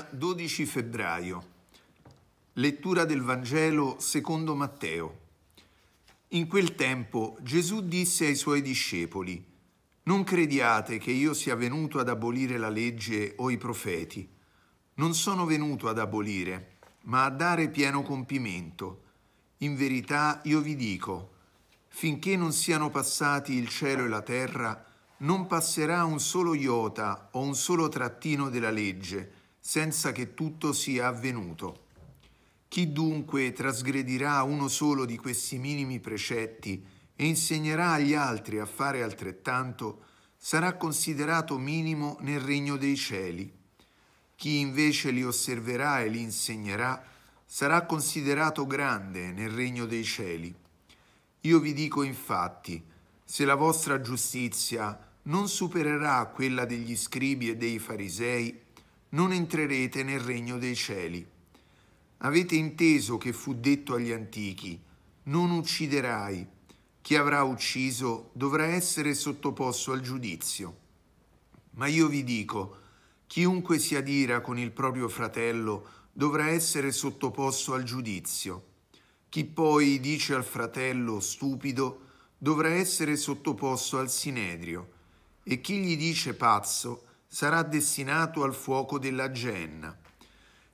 Domenica 12 febbraio. Lettura del Vangelo secondo Matteo. In quel tempo Gesù disse ai suoi discepoli, Non crediate che io sia venuto ad abolire la legge o i profeti. Non sono venuto ad abolire, ma a dare pieno compimento. In verità io vi dico, finché non siano passati il cielo e la terra, non passerà un solo iota o un solo trattino della legge senza che tutto sia avvenuto. Chi dunque trasgredirà uno solo di questi minimi precetti e insegnerà agli altri a fare altrettanto, sarà considerato minimo nel regno dei cieli. Chi invece li osserverà e li insegnerà, sarà considerato grande nel regno dei cieli. Io vi dico infatti, se la vostra giustizia non supererà quella degli scribi e dei farisei, non entrerete nel regno dei cieli. Avete inteso che fu detto agli antichi, non ucciderai, chi avrà ucciso dovrà essere sottoposto al giudizio. Ma io vi dico, chiunque si adira con il proprio fratello dovrà essere sottoposto al giudizio. Chi poi dice al fratello stupido dovrà essere sottoposto al sinedrio, e chi gli dice pazzo dovrà sarà destinato al fuoco della genna.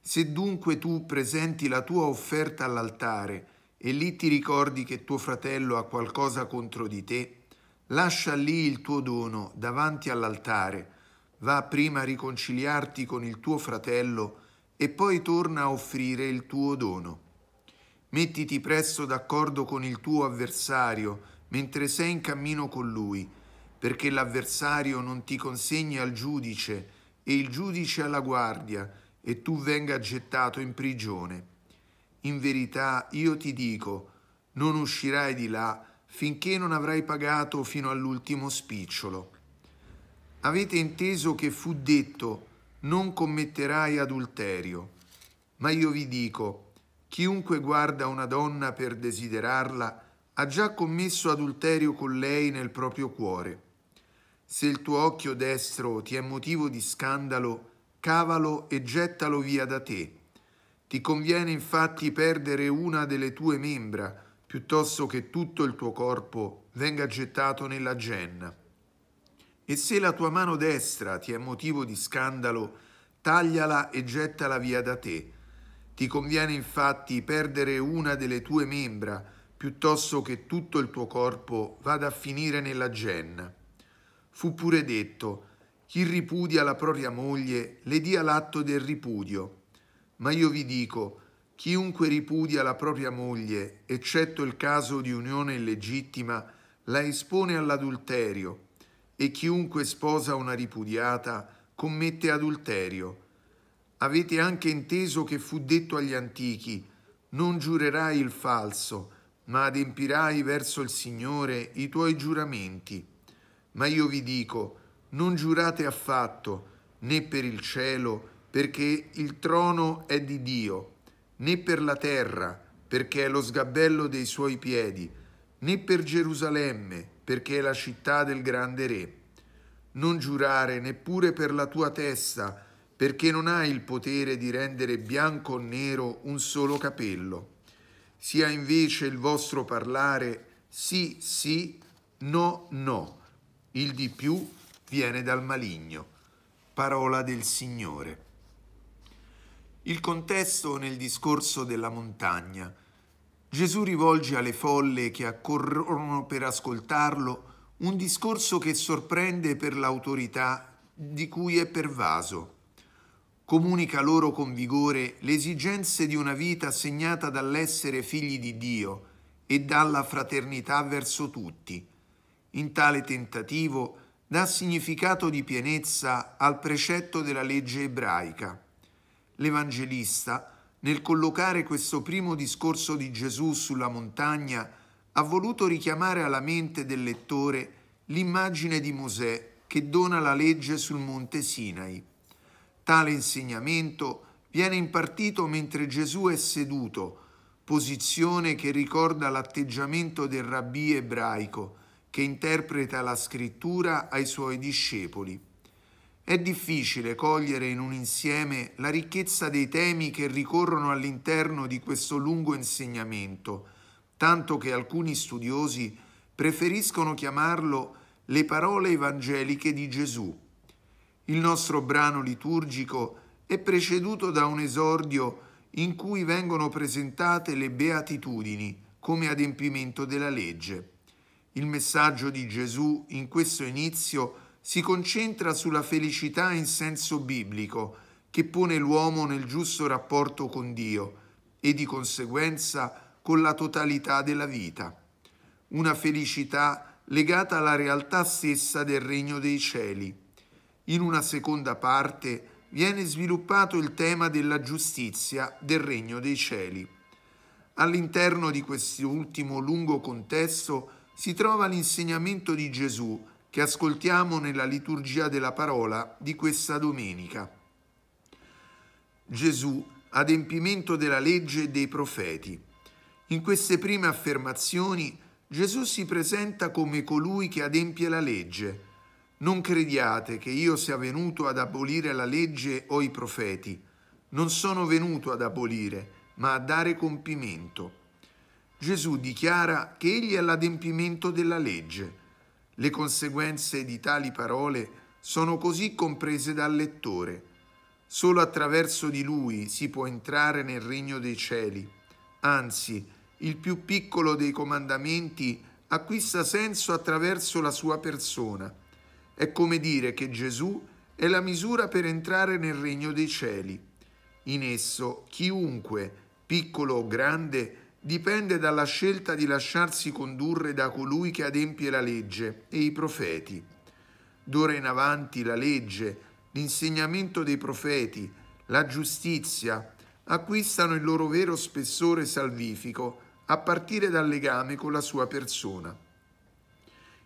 Se dunque tu presenti la tua offerta all'altare e lì ti ricordi che tuo fratello ha qualcosa contro di te, lascia lì il tuo dono davanti all'altare, va prima a riconciliarti con il tuo fratello e poi torna a offrire il tuo dono. Mettiti presto d'accordo con il tuo avversario mentre sei in cammino con lui, perché l'avversario non ti consegni al giudice e il giudice alla guardia e tu venga gettato in prigione. In verità io ti dico, non uscirai di là finché non avrai pagato fino all'ultimo spicciolo. Avete inteso che fu detto, non commetterai adulterio. Ma io vi dico, chiunque guarda una donna per desiderarla, ha già commesso adulterio con lei nel proprio cuore. Se il tuo occhio destro ti è motivo di scandalo, cavalo e gettalo via da te. Ti conviene infatti perdere una delle tue membra, piuttosto che tutto il tuo corpo venga gettato nella genna. E se la tua mano destra ti è motivo di scandalo, tagliala e gettala via da te. Ti conviene infatti perdere una delle tue membra, piuttosto che tutto il tuo corpo vada a finire nella genna fu pure detto, chi ripudia la propria moglie le dia l'atto del ripudio. Ma io vi dico, chiunque ripudia la propria moglie, eccetto il caso di unione illegittima, la espone all'adulterio, e chiunque sposa una ripudiata commette adulterio. Avete anche inteso che fu detto agli antichi, non giurerai il falso, ma adempirai verso il Signore i tuoi giuramenti. Ma io vi dico, non giurate affatto, né per il cielo, perché il trono è di Dio, né per la terra, perché è lo sgabello dei suoi piedi, né per Gerusalemme, perché è la città del grande re. Non giurare neppure per la tua testa, perché non hai il potere di rendere bianco o nero un solo capello. Sia invece il vostro parlare sì, sì, no, no il di più viene dal maligno. Parola del Signore. Il contesto nel discorso della montagna. Gesù rivolge alle folle che accorrono per ascoltarlo un discorso che sorprende per l'autorità di cui è pervaso. Comunica loro con vigore le esigenze di una vita segnata dall'essere figli di Dio e dalla fraternità verso tutti in tale tentativo dà significato di pienezza al precetto della legge ebraica. L'Evangelista, nel collocare questo primo discorso di Gesù sulla montagna, ha voluto richiamare alla mente del lettore l'immagine di Mosè che dona la legge sul monte Sinai. Tale insegnamento viene impartito mentre Gesù è seduto, posizione che ricorda l'atteggiamento del rabbì ebraico, che interpreta la scrittura ai suoi discepoli. È difficile cogliere in un insieme la ricchezza dei temi che ricorrono all'interno di questo lungo insegnamento, tanto che alcuni studiosi preferiscono chiamarlo le parole evangeliche di Gesù. Il nostro brano liturgico è preceduto da un esordio in cui vengono presentate le beatitudini come adempimento della legge. Il messaggio di Gesù in questo inizio si concentra sulla felicità in senso biblico che pone l'uomo nel giusto rapporto con Dio e di conseguenza con la totalità della vita. Una felicità legata alla realtà stessa del regno dei cieli. In una seconda parte viene sviluppato il tema della giustizia del regno dei cieli. All'interno di quest'ultimo lungo contesto si trova l'insegnamento di Gesù che ascoltiamo nella liturgia della parola di questa domenica. Gesù, adempimento della legge e dei profeti. In queste prime affermazioni Gesù si presenta come colui che adempie la legge. Non crediate che io sia venuto ad abolire la legge o i profeti. Non sono venuto ad abolire, ma a dare compimento. Gesù dichiara che egli è l'adempimento della legge. Le conseguenze di tali parole sono così comprese dal lettore. Solo attraverso di lui si può entrare nel regno dei cieli. Anzi, il più piccolo dei comandamenti acquista senso attraverso la sua persona. È come dire che Gesù è la misura per entrare nel regno dei cieli. In esso chiunque, piccolo o grande, dipende dalla scelta di lasciarsi condurre da colui che adempie la legge e i profeti. D'ora in avanti la legge, l'insegnamento dei profeti, la giustizia acquistano il loro vero spessore salvifico a partire dal legame con la sua persona.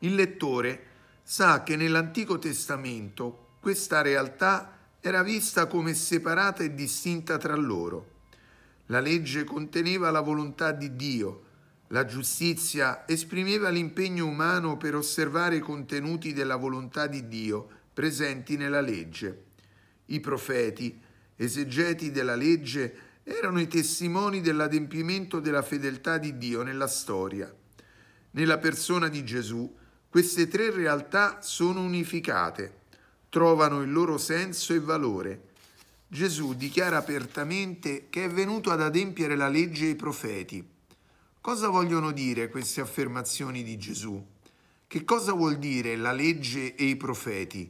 Il lettore sa che nell'Antico Testamento questa realtà era vista come separata e distinta tra loro la legge conteneva la volontà di Dio, la giustizia esprimeva l'impegno umano per osservare i contenuti della volontà di Dio presenti nella legge. I profeti, esegeti della legge, erano i testimoni dell'adempimento della fedeltà di Dio nella storia. Nella persona di Gesù, queste tre realtà sono unificate, trovano il loro senso e valore Gesù dichiara apertamente che è venuto ad adempiere la legge e i profeti. Cosa vogliono dire queste affermazioni di Gesù? Che cosa vuol dire la legge e i profeti?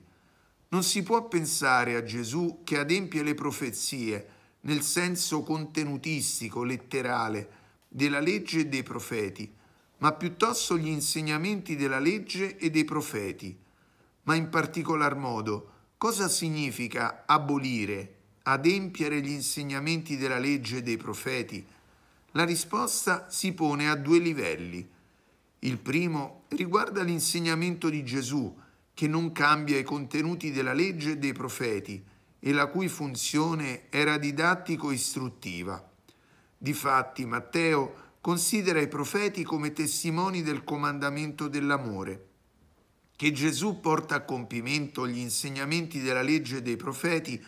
Non si può pensare a Gesù che adempie le profezie nel senso contenutistico, letterale, della legge e dei profeti, ma piuttosto gli insegnamenti della legge e dei profeti. Ma in particolar modo, cosa significa abolire, adempiere gli insegnamenti della legge e dei profeti? La risposta si pone a due livelli. Il primo riguarda l'insegnamento di Gesù, che non cambia i contenuti della legge e dei profeti e la cui funzione era didattico-istruttiva. Difatti Matteo considera i profeti come testimoni del comandamento dell'amore. Che Gesù porta a compimento gli insegnamenti della legge e dei profeti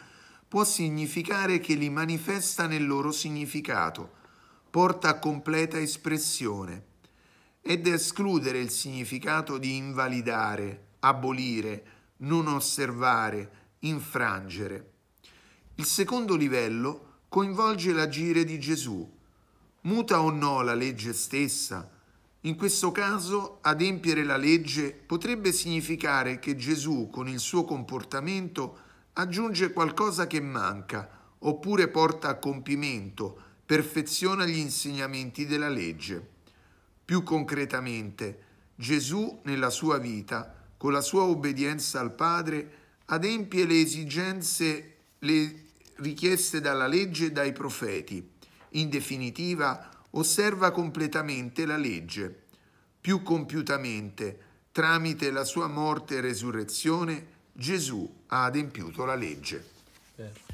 può significare che li manifesta nel loro significato, porta a completa espressione, ed escludere il significato di invalidare, abolire, non osservare, infrangere. Il secondo livello coinvolge l'agire di Gesù. Muta o no la legge stessa? In questo caso adempiere la legge potrebbe significare che Gesù con il suo comportamento aggiunge qualcosa che manca oppure porta a compimento, perfeziona gli insegnamenti della legge. Più concretamente, Gesù nella sua vita, con la sua obbedienza al Padre, adempie le esigenze le richieste dalla legge e dai profeti. In definitiva, osserva completamente la legge. Più compiutamente, tramite la sua morte e resurrezione, Gesù ha adempiuto la legge. Certo.